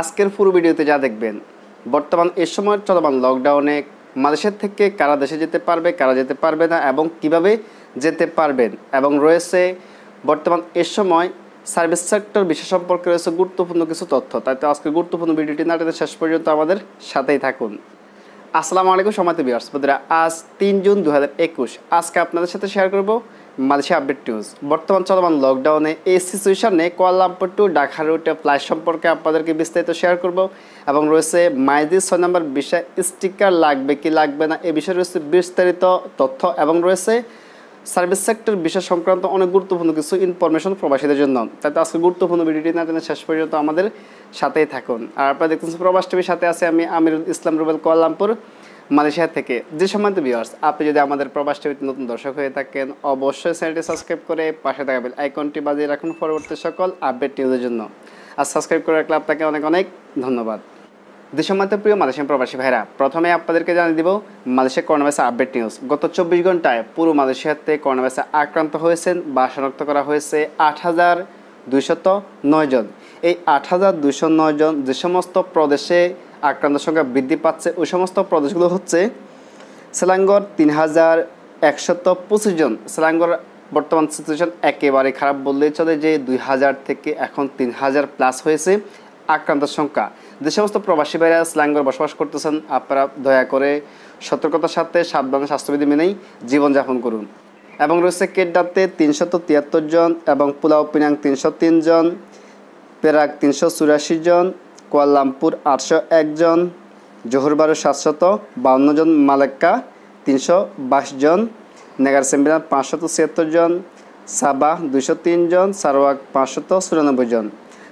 আজকের পুরো ভিডিওতে যা দেখবেন বর্তমান এ সময় চলমান লকডাউনে মালয়েশিয়া থেকে কারা দেশে যেতে পারবে কারা যেতে পারবে না এবং কিভাবে যেতে পারবেন এবং রয়েছে বর্তমান এ সময় সার্ভিস সেক্টর বিশেষ সম্পর্কে রয়েছে গুরুত্বপূর্ণ কিছু তথ্য তাই তো আজকের গুরুত্বপূর্ণ ভিডিওটি না শেষ পর্যন্ত আমাদের সাথেই থাকুন আসসালামু আলাইকুম সমাতে বিয়ার্স বন্ধুরা আজ তিন জুন দু আজকে আপনাদের সাথে শেয়ার করবো মালয়েশিয়া আপডেট নিউজ বর্তমান চলমান লকডাউনে এই সিচুয়েশনে কোয়ালামপুর টু ঢাকা রুটে ফ্লাইট সম্পর্কে আপনাদেরকে বিস্তারিত শেয়ার করব এবং রয়েছে মাইজি ছয় নম্বর বিষয় স্টিকার লাগবে কি লাগবে না এ বিষয়ে রয়েছে বিস্তারিত তথ্য এবং রয়েছে সার্ভিস সেক্টর বিষয় সংক্রান্ত অনেক গুরুত্বপূর্ণ কিছু ইনফরমেশন প্রবাসীদের জন্য তাই আজকে গুরুত্বপূর্ণ ভিডিওটি না জানে শেষ পর্যন্ত আমাদের সাথেই থাকুন আর আপনারা দেখতেছেন প্রবাস টিভির সাথে আছে আমি আমিরুল ইসলাম রুবেল কোয়ালামপুর মালয়েশিয়া থেকে যে সম্মানিত ভিউয়ার্স আপনি যদি আমাদের প্রবাস টিভিতে নতুন দর্শক হয়ে থাকেন অবশ্যই চ্যানেলটি সাবস্ক্রাইব করে পাশে থাকা বেল আইকনটি বাজিয়ে রাখুন পরবর্তী সকল আপডেট নিউজের জন্য আর সাবস্ক্রাইব করে রাখলে আপনাকে অনেক অনেক ধন্যবাদ দেশমান্ত প্রিয় মালয়েশিয়ান প্রবাসী ভাইরা প্রথমে আপনাদেরকে জানিয়ে দিব মালয়েশিয়া করোনাভাইরাস আপডেট নিউজ গত চব্বিশ ঘন্টায় পুরো মালয়েশিয়াতে করোনাভাইরাসে আক্রান্ত হয়েছেন বা শনাক্ত করা হয়েছে আট হাজার দুইশত নয় জন এই আট হাজার দুইশো নয় জন যে সমস্ত প্রদেশে আক্রান্ত সংখ্যা বৃদ্ধি পাচ্ছে ওই সমস্ত প্রদেশগুলো হচ্ছে সেলাঙ্গর তিন হাজার একশত পঁচিশ জন সেলাঙ্গর বর্তমান সিচুয়েশন একেবারে খারাপ বললেই চলে যে দুই হাজার থেকে এখন তিন হাজার প্লাস হয়েছে আক্রান্তের সংখ্যা যে সমস্ত প্রবাসী ভাইরা স্ল্যাঙ্গর বসবাস করতেছেন আপনারা দয়া করে সতর্কতার সাথে সাবধানে স্বাস্থ্যবিধি মেনেই জীবনযাপন করুন এবং রয়েছে কেডাতে তিনশত তিয়াত্তর জন এবং পুলাও পিনাং তিনশো তিন জন পেরাক তিনশো চুরাশি জন কোয়ালামপুর আটশো একজন জোহরবারু সাতশত বাউন্ন জন মালেক্কা তিনশো বাইশ জন নেগার সেম্বিরান পাঁচশত ছিয়াত্তর জন সাবাহ দুশো তিন জন সারোয়াক পাঁচশত চুরানব্বই জন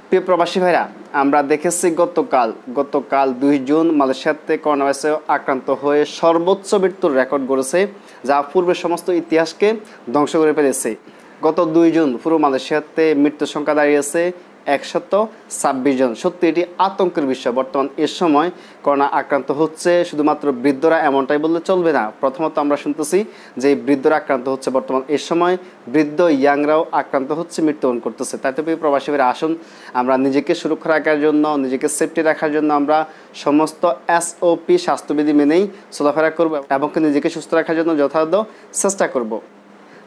প্রিয় প্রবাসী ভাইরা আমরা দেখেছি গতকাল গতকাল দুই জুন মালয়েশিয়াতে করোনা ভাইরাসে আক্রান্ত হয়ে সর্বোচ্চ মৃত্যুর রেকর্ড গড়েছে যা পূর্বের সমস্ত ইতিহাসকে ধ্বংস করে ফেলেছে গত দুই জুন পুরো মালয়েশিয়াতে মৃত্যুর সংখ্যা দাঁড়িয়েছে একশত ছাব্বিশ জন সত্যি এটি আতঙ্কের বিষয় বর্তমান এ সময় করোনা আক্রান্ত হচ্ছে শুধুমাত্র বৃদ্ধরা এমনটাই বললে চলবে না প্রথমত আমরা শুনতেছি যে বৃদ্ধরা আক্রান্ত হচ্ছে বর্তমান এ সময় বৃদ্ধ ইয়াংরাও আক্রান্ত হচ্ছে মৃত্যুবরণ করতেছে তাই তো প্রবাসীরা আসুন আমরা নিজেকে সুরক্ষা রাখার জন্য নিজেকে সেফটি রাখার জন্য আমরা সমস্ত এসওপি স্বাস্থ্যবিধি মেনেই চলাফেরা করবো এবং নিজেকে সুস্থ রাখার জন্য যথার্থ চেষ্টা করব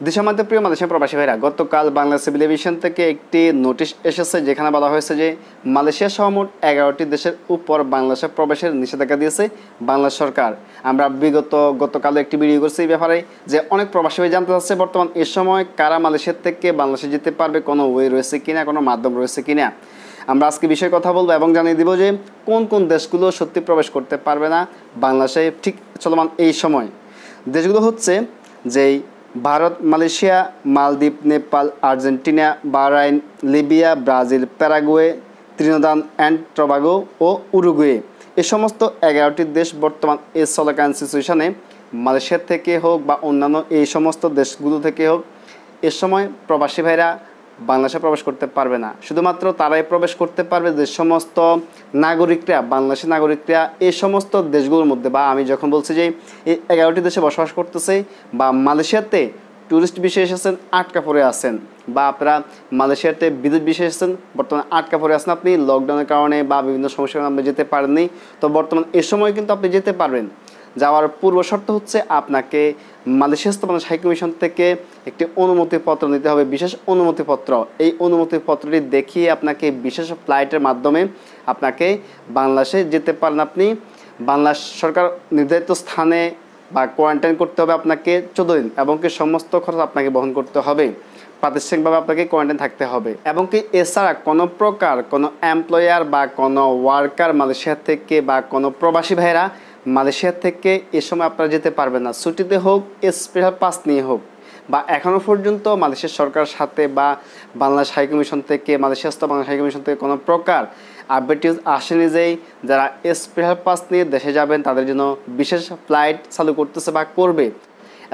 দেশমাতে প্রিয় মালয়েশিয়া প্রবাসী ভাইরা গতকাল বাংলা সিভিল এভিয়েশন থেকে একটি নোটিশ এসেছে যেখানে বলা হয়েছে যে মালয়েশিয়া সহ মোট এগারোটি দেশের উপর বাংলাদেশের প্রবেশের নিষেধাজ্ঞা দিয়েছে বাংলা সরকার আমরা বিগত গতকাল একটি ভিডিও করছি এই ব্যাপারে যে অনেক প্রবাসী ভাই জানতে চাচ্ছে বর্তমান এ সময় কারা মালয়েশিয়া থেকে বাংলাদেশে যেতে পারবে কোনো ওয়ে রয়েছে কিনা কোনো মাধ্যম রয়েছে কিনা আমরা আজকে বিষয়ে কথা বলবো এবং জানিয়ে দিব যে কোন কোন দেশগুলো সত্যি প্রবেশ করতে পারবে না বাংলাদেশে ঠিক চলমান এই সময় দেশগুলো হচ্ছে যেই Bharat Malaysia Maldives Nepal Argentina Bahrain Libya Brazil Paraguay Trinidad and Tobago ও উরুগুয়ে এ সমস্ত এগারোটি দেশ বর্তমান এই সলাকান সিচুয়েশনে মালয়েশিয়া থেকে হোক বা অন্যান্য এই সমস্ত দেশগুলো থেকে হোক এ সময় প্রবাসী ভাইরা বাংলাদেশে প্রবেশ করতে পারবে না শুধুমাত্র তারাই প্রবেশ করতে পারবে যে সমস্ত নাগরিকরা বাংলাদেশের নাগরিকরা এই সমস্ত দেশগুলোর মধ্যে বা আমি যখন বলছি যে এগারোটি দেশে বসবাস করতেছে বা মালয়েশিয়াতে ট্যুরিস্ট বিশেষ এসেছেন আটকা পড়ে আছেন বা আপনারা মালয়েশিয়াতে বিদ্যুৎ বিশেষ এসেছেন বর্তমানে আটকা পরে আছেন আপনি লকডাউনের কারণে বা বিভিন্ন সমস্যার কারণে আপনি যেতে পারেননি তো বর্তমান এ সময় কিন্তু আপনি যেতে পারবেন যাওয়ার পূর্ব শর্ত হচ্ছে আপনাকে মালয়েশিয়া মানুষ হাইকমিশন থেকে একটি অনুমতিপত্র নিতে হবে বিশেষ অনুমতিপত্র এই অনুমতিপত্রটি দেখিয়ে আপনাকে বিশেষ ফ্লাইটের মাধ্যমে আপনাকে বাংলাদেশে যেতে পারেন আপনি বাংলাদেশ সরকার নির্ধারিত স্থানে বা কোয়ারেন্টাইন করতে হবে আপনাকে চোদ্দ দিন এবং কি সমস্ত খরচ আপনাকে বহন করতে হবে প্রাতিষ্ঠানিকভাবে আপনাকে কোয়ারেন্টাইন থাকতে হবে এবং কি এছাড়া কোনো প্রকার কোনো এমপ্লয়ার বা কোনো ওয়ার্কার মালয়েশিয়া থেকে বা কোনো প্রবাসী ভাইরা মালয়েশিয়া থেকে এ সময় আপনারা যেতে পারবেন না ছুটিতে হোক স্পেশাল পাস নিয়ে হোক বা এখনও পর্যন্ত মালয়েশিয়ার সরকার সাথে বা বাংলাদেশ হাইকমিশন থেকে মালয়েশিয়াস্থ বাংলাদেশ হাইকমিশন থেকে কোনো প্রকার আপডেট আসেনি যেই যারা স্পেশাল পাস নিয়ে দেশে যাবেন তাদের জন্য বিশেষ ফ্লাইট চালু করতেছে বা করবে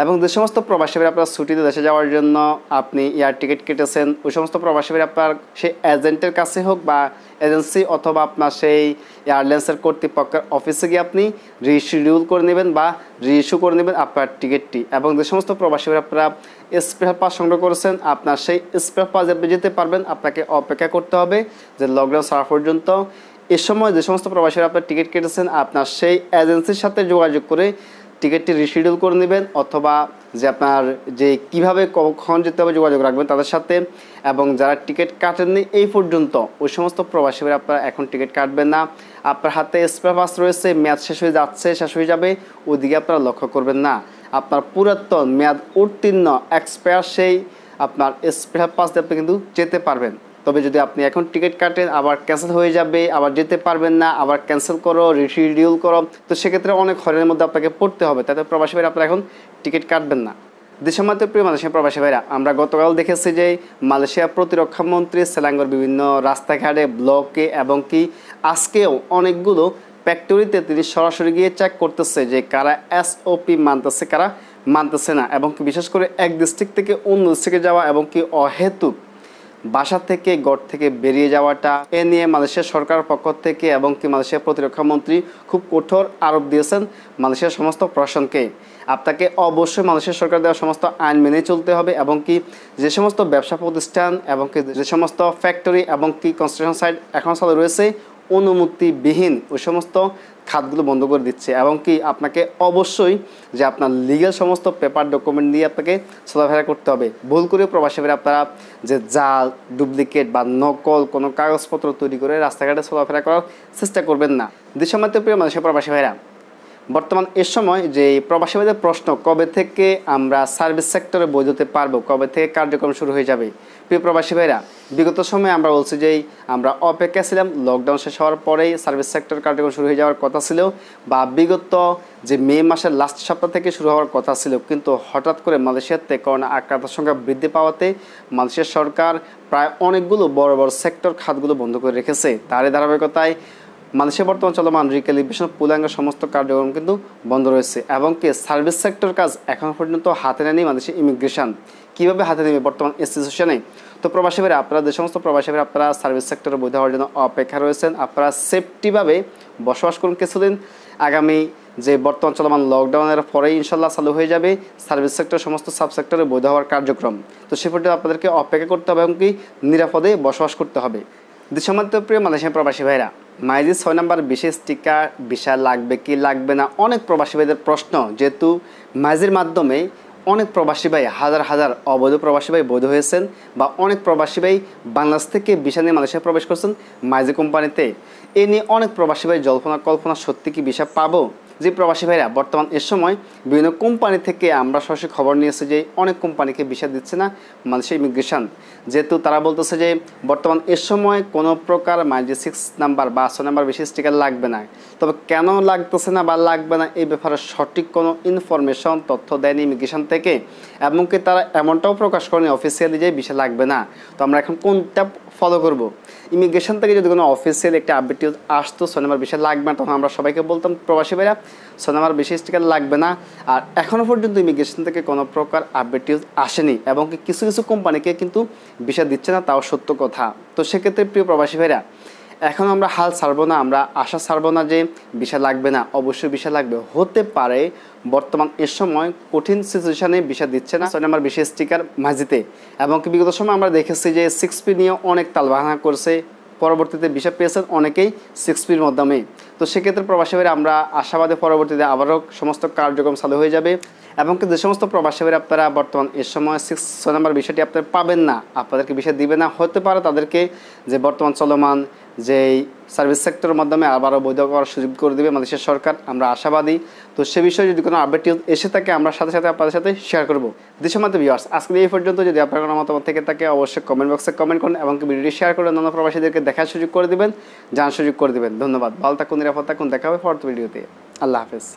এবং যে সমস্ত প্রবাসী আপনার ছুটিতে দেশে যাওয়ার জন্য আপনি এয়ার টিকিট কেটেছেন ওই সমস্ত প্রবাসী আপনার সেই এজেন্টের কাছে হোক বা এজেন্সি অথবা আপনার সেই এয়ারলাইন্সের কর্তৃপক্ষের অফিসে গিয়ে আপনি রিশিডিউল করে নেবেন বা রিইস্যু করে নেবেন আপনার টিকিটটি এবং যে সমস্ত প্রবাসী আপনারা স্পেশাল পাস সংগ্রহ করেছেন আপনার সেই স্পেশাল পাস যেতে পারবেন আপনাকে অপেক্ষা করতে হবে যে লকডাউন সারা পর্যন্ত এ সময় যে সমস্ত প্রবাসীরা আপনার টিকিট কেটেছেন আপনার সেই এজেন্সির সাথে যোগাযোগ করে টিকিটটি রিশিডিউল করে নেবেন অথবা যে আপনার যে কিভাবে কখন যেতে হবে যোগাযোগ রাখবেন তাদের সাথে এবং যারা টিকিট কাটেননি এই পর্যন্ত ওই সমস্ত প্রবাসী আপনারা এখন টিকিট কাটবেন না আপনার হাতে স্পেয়ার পাস রয়েছে মেয়াদ শেষ হয়ে যাচ্ছে শেষ হয়ে যাবে ওদিকে আপনারা লক্ষ্য করবেন না আপনার পুরাতন মেয়াদ উত্তীর্ণ এক্সপায়ার সেই আপনার স্পেয়ার পাস দিয়ে আপনি কিন্তু যেতে পারবেন তবে যদি আপনি এখন টিকিট কাটেন আবার ক্যান্সেল হয়ে যাবে আবার যেতে পারবেন না আবার ক্যান্সেল করো রিশিডিউল করো তো সেক্ষেত্রে অনেক হরের মধ্যে আপনাকে পড়তে হবে তাতে প্রবাসী ভাইরা আপনারা এখন টিকিট কাটবেন না দেশমাত্র প্রিয় মালয়েশিয়া প্রবাসী ভাইরা আমরা গতকাল দেখেছি যে মালয়েশিয়া প্রতিরক্ষা মন্ত্রী সেলাঙ্গর বিভিন্ন রাস্তাঘাটে ব্লকে এবং কি আজকেও অনেকগুলো ফ্যাক্টরিতে তিনি সরাসরি গিয়ে চেক করতেছে যে কারা এসওপি মানতেছে কারা মানতেছে না এবং কি বিশেষ করে এক ডিস্ট্রিক্ট থেকে অন্য ডিস্ট্রিক্টে যাওয়া এবং কি অহেতুক বাসা থেকে গড় থেকে বেরিয়ে যাওয়াটা এ নিয়ে মালয়েশিয়া সরকার পক্ষ থেকে এবং কি মালয়েশিয়ার প্রতিরক্ষা মন্ত্রী খুব কঠোর আরোপ দিয়েছেন মালয়েশিয়ার সমস্ত প্রশাসনকে আপনাকে অবশ্যই মালয়েশিয়া সরকার দেওয়া সমস্ত আইন মেনে চলতে হবে এবং কি যে সমস্ত ব্যবসা প্রতিষ্ঠান এবং কি যে সমস্ত ফ্যাক্টরি এবং কি কনস্ট্রাকশন সাইট এখন চালু রয়েছে অনুমতিবিহীন ওই সমস্ত খাতগুলো বন্ধ করে দিচ্ছে এবং কি আপনাকে অবশ্যই যে আপনার লিগাল সমস্ত পেপার ডকুমেন্ট দিয়ে আপনাকে চলাফেরা করতে হবে ভুল করে প্রবাসী ভাইরা আপনারা যে জাল ডুপ্লিকেট বা নকল কোনো কাগজপত্র তৈরি করে রাস্তাঘাটে চলাফেরা করার চেষ্টা করবেন না দেশের মাধ্যমে প্রিয় মানুষের প্রবাসী ভাইরা বর্তমান এ সময় যে প্রবাসীবাদের প্রশ্ন কবে থেকে আমরা সার্ভিস সেক্টরে দিতে পারবো কবে থেকে কার্যক্রম শুরু হয়ে যাবে প্রিয় প্রবাসী ভাইরা বিগত সময়ে আমরা বলছি যে আমরা অপেক্ষা ছিলাম লকডাউন শেষ হওয়ার পরেই সার্ভিস সেক্টর কার্যক্রম শুরু হয়ে যাওয়ার কথা ছিল বা বিগত যে মে মাসের লাস্ট সপ্তাহ থেকে শুরু হওয়ার কথা ছিল কিন্তু হঠাৎ করে মালয়েশিয়াতে করোনা আক্রান্তের সংখ্যা বৃদ্ধি পাওয়াতে মালয়েশিয়ার সরকার প্রায় অনেকগুলো বড় বড় সেক্টর খাতগুলো বন্ধ করে রেখেছে তারই ধারাবাহিকতায় মালয়েশিয়া বর্তমান চলমান রিক্যালিব্রেশন পূর্ণাঙ্গ সমস্ত কার্যক্রম কিন্তু বন্ধ রয়েছে এবং কি সার্ভিস সেক্টর কাজ এখন পর্যন্ত হাতে নেয়নি মালয়েশিয়া ইমিগ্রেশন কীভাবে হাতে নেবে বর্তমান ইনস্টিটিউশনে তো প্রবাসী ভাইরা আপনারা যে সমস্ত প্রবাসী ভাইরা আপনারা সার্ভিস সেক্টরে বৈধ হওয়ার জন্য অপেক্ষা রয়েছেন আপনারা সেফটিভাবে বসবাস করুন কিছুদিন আগামী যে বর্তমান চলমান লকডাউনের পরেই ইনশাল্লাহ চালু হয়ে যাবে সার্ভিস সেক্টর সমস্ত সাব সেক্টরে বৈধ হওয়ার কার্যক্রম তো সে পর্যন্ত আপনাদেরকে অপেক্ষা করতে হবে এবং কি নিরাপদে বসবাস করতে হবে সম্মানিত প্রিয় মালয়েশিয়ার প্রবাসী ভাইরা মাইজি ছয় নাম্বার বিশেষ টিকা বিশাল লাগবে কি লাগবে না অনেক প্রবাসী ভাইদের প্রশ্ন যেহেতু মাইজির মাধ্যমে অনেক প্রবাসী ভাই হাজার হাজার অবৈধ প্রবাসী ভাই বৈধ হয়েছেন বা অনেক প্রবাসী ভাই বাংলাদেশ থেকে বিশা নিয়ে মালয়েশিয়া প্রবেশ করছেন মাইজি কোম্পানিতে এ নিয়ে অনেক প্রবাসী ভাই জল্পনা কল্পনা সত্যি কি বিশা পাবো যে প্রবাসী ভাইরা বর্তমান এ সময় বিভিন্ন কোম্পানি থেকে আমরা সরাসরি খবর নিয়েছি যে অনেক কোম্পানিকে ভিসা দিচ্ছে না মালয়েশিয়া ইমিগ্রেশন যেহেতু তারা বলতেছে যে বর্তমান এ সময় কোনো প্রকার মাইজি সিক্স নাম্বার বা আশো নাম্বার বেশি স্টিকার লাগবে না তবে কেন লাগতেছে না বা লাগবে না এই ব্যাপারে সঠিক কোনো ইনফরমেশন তথ্য দেয়নি ইমিগ্রেশন থেকে এমনকি তারা এমনটাও প্রকাশ করেনি অফিসিয়ালি যে বিষয় লাগবে না তো আমরা এখন কোনটা ফলো করবো ইমিগ্রেশন থেকে যদি কোনো অফিসিয়াল একটা আপডেট আসতো সোনামার বিষয় লাগবে না তখন আমরা সবাইকে বলতাম প্রবাসী ভাইরা সোনামার বিষয় স্টিকার লাগবে না আর এখনও পর্যন্ত ইমিগ্রেশন থেকে কোনো প্রকার আপডেট আসেনি এবং কিছু কিছু কোম্পানিকে কিন্তু বিষয় দিচ্ছে না তাও সত্য কথা তো সেক্ষেত্রে প্রিয় প্রবাসী ভাইরা এখন আমরা হাল ছাড়বো না আমরা আশা ছাড়বো না যে বিষা লাগবে না অবশ্যই বিষা লাগবে হতে পারে বর্তমান এ সময় কঠিন সিচুয়েশানে বিষা দিচ্ছে না সরি নম্বর বিশেষ স্টিকার মাঝিতে এবং বিগত সময় আমরা দেখেছি যে সিক্স পি নিয়ে অনেক তালবাহানা করছে পরবর্তীতে বিষা পেয়েছেন অনেকেই সিক্স পির মাধ্যমে তো সেক্ষেত্রে প্রবাসী ভাইরা আমরা আশাবাদে পরবর্তীতে আবারও সমস্ত কার্যক্রম চালু হয়ে যাবে এবং যে সমস্ত প্রবাসী আপনারা বর্তমান এ সময় সিক্স ছয় নম্বর বিষয়টি আপনারা পাবেন না আপনাদেরকে বিষয় দিবে না হতে পারে তাদেরকে যে বর্তমান চলমান যে সার্ভিস সেক্টরের মাধ্যমে আবারও বৈধ করার সুযোগ করে দেবে আমাদের দেশের সরকার আমরা আশাবাদী তো সে বিষয়ে যদি কোনো আপডেট এসে থাকে আমরা সাথে সাথে আপনাদের সাথে শেয়ার করবো দেশমাত্র ভিউয়ার্স আজকে এই পর্যন্ত যদি আপনার কোনো মতামত থেকে থাকে অবশ্যই কমেন্ট বক্সে কমেন্ট করুন এবং ভিডিওটি শেয়ার করে অন্যান্য প্রবাসীদেরকে দেখার সুযোগ করে দেবেন জানার সুযোগ করে দেবেন ধন্যবাদ ভালো থাকুন নিরাপদ থাকুন দেখা হবে পরবর্তী ভিডিওতে আল্লাহ হাফেজ